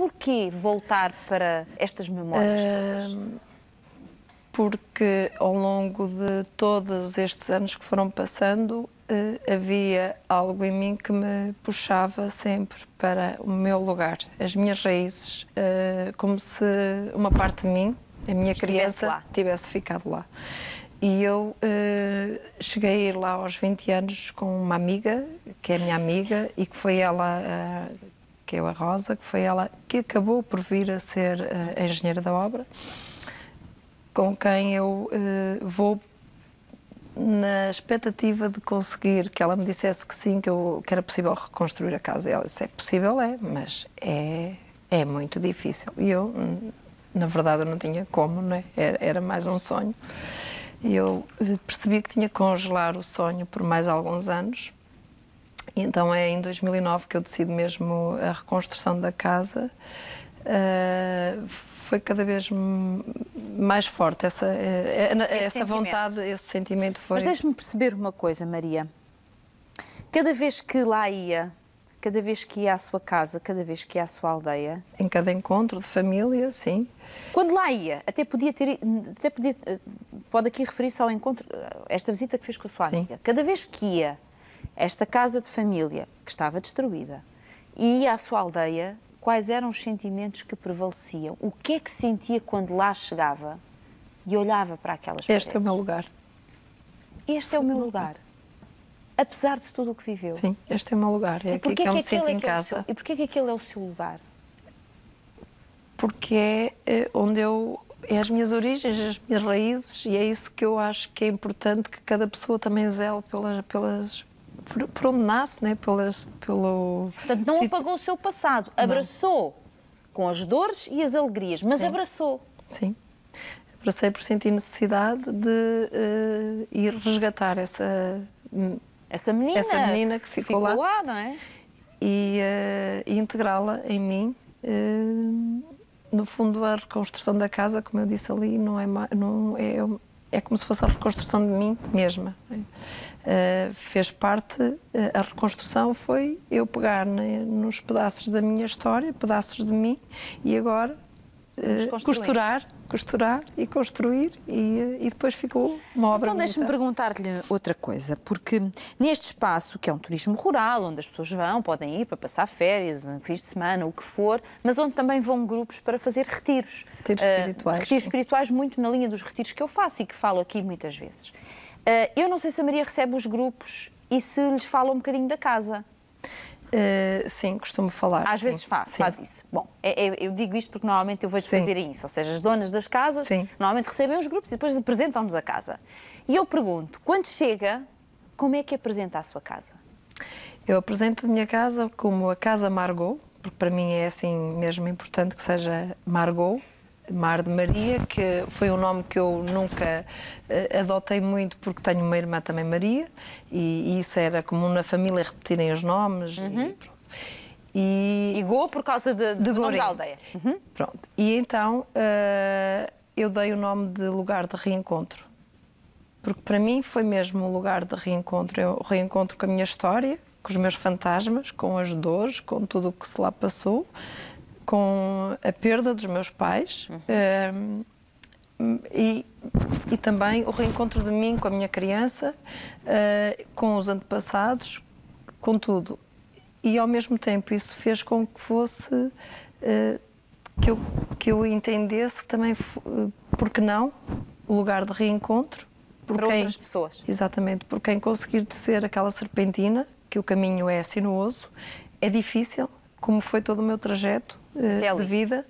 Porquê voltar para estas memórias todas? porque ao longo de todos estes anos que foram passando, uh, havia algo em mim que me puxava sempre para o meu lugar, as minhas raízes, uh, como se uma parte de mim, a minha criança, lá. tivesse ficado lá. E eu uh, cheguei a ir lá aos 20 anos com uma amiga, que é minha amiga, e que foi ela uh, que é a Rosa, que foi ela que acabou por vir a ser a eh, engenheira da obra, com quem eu eh, vou na expectativa de conseguir que ela me dissesse que sim, que, eu, que era possível reconstruir a casa. E ela disse, é possível, é, mas é, é muito difícil. E eu, hum, na verdade, eu não tinha como, não é? era, era mais um sonho. E eu eh, percebi que tinha que congelar o sonho por mais alguns anos, então é em 2009 que eu decido mesmo a reconstrução da casa. Uh, foi cada vez mais forte essa, uh, essa vontade, esse sentimento foi. Mas deixe-me perceber uma coisa, Maria. Cada vez que lá ia, cada vez que ia à sua casa, cada vez que ia à sua aldeia. Em cada encontro de família, sim. Quando lá ia, até podia ter. Até podia, eh, pode aqui referir-se ao encontro, esta visita que fez com a sua amiga. Sim. Cada vez que ia, esta casa de família que estava destruída e à sua aldeia, quais eram os sentimentos que prevaleciam? O que é que sentia quando lá chegava e olhava para aquelas pessoas? Este é paredes? é o meu lugar. Este Sim, é o meu lugar. Apesar de tudo o que viveu. Sim, este é o meu lugar. É e aqui que, eu me sinto em é casa. e porquê que aquele é o seu lugar? Porque é, é onde eu é as minhas origens, as minhas raízes, e é isso que eu acho que é importante que cada pessoa também zele pelas, pelas, por, por onde nasce, né? Pelas, pelo... Portanto, não apagou o seu passado, abraçou não. com as dores e as alegrias, mas Sim. abraçou. Sim passei por sentir necessidade de uh, ir resgatar essa essa menina, essa menina que ficou, ficou lá, lá é? e, uh, e integrá-la em mim. Uh, no fundo, a reconstrução da casa, como eu disse ali, não é, não é, é é como se fosse a reconstrução de mim mesma. Uh, fez parte, uh, a reconstrução foi eu pegar né, nos pedaços da minha história, pedaços de mim, e agora uh, costurar costurar e construir e, eh, e depois ficou uma obra Então deixe-me perguntar-lhe outra coisa, porque neste espaço, que é um turismo rural, onde as pessoas vão, podem ir para passar férias, fins de semana, o que for, mas onde também vão grupos para fazer retiros. Retiros eh, espirituais. retiros espirituais muito na linha dos retiros que eu faço e que falo aqui muitas vezes. Uh, eu não sei se a Maria recebe os grupos e se lhes fala um bocadinho da casa. Uh, sim, costumo falar. Às sim. vezes faz, faz isso. Bom, eu, é, é, eu, digo isto porque normalmente eu vejo sim. isso, ou seja, as donas das casas sim. normalmente recebem os grupos e depois apresentam-nos a casa. E eu pergunto, quando chega, como é que apresenta a sua casa? Eu apresento a minha casa como a Casa Margot, porque para mim é assim mesmo importante que seja Margot, Mar de Maria, que foi um nome que eu nunca uh, adotei muito porque tenho uma irmã também Maria e, e isso era comum na família repetirem os nomes. Uhum. E, e, Go por causa de, de, de nome da aldeia. Uhum. Pronto. E então uh, eu dei o nome de lugar de reencontro. Porque para mim foi mesmo um lugar de reencontro. Eu reencontro com a minha história, com os meus fantasmas, com as dores, com tudo o que se lá passou com a perda dos meus pais uhum. e, e também o reencontro de mim com a minha criança, uh, com os antepassados, com tudo. E ao mesmo tempo isso fez com que fosse. Uh, que eu, que eu entendesse também, eh, porque não, o lugar de reencontro. Por para quem, outras pessoas. Exatamente, por quem conseguir descer aquela serpentina, que o caminho é sinuoso, é difícil, como foi todo o meu trajeto uh, de vida,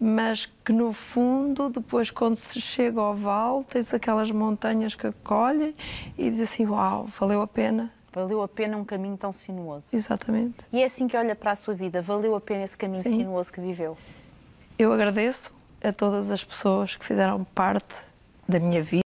mas que no fundo, depois quando se chega ao vale, tens aquelas montanhas que acolhem e diz assim, uau, valeu a pena. Valeu a pena um caminho tão sinuoso. Exatamente. E é assim que olha para a sua vida, valeu a pena esse caminho Sim. sinuoso que viveu? Eu agradeço a todas as pessoas que fizeram parte da minha vida.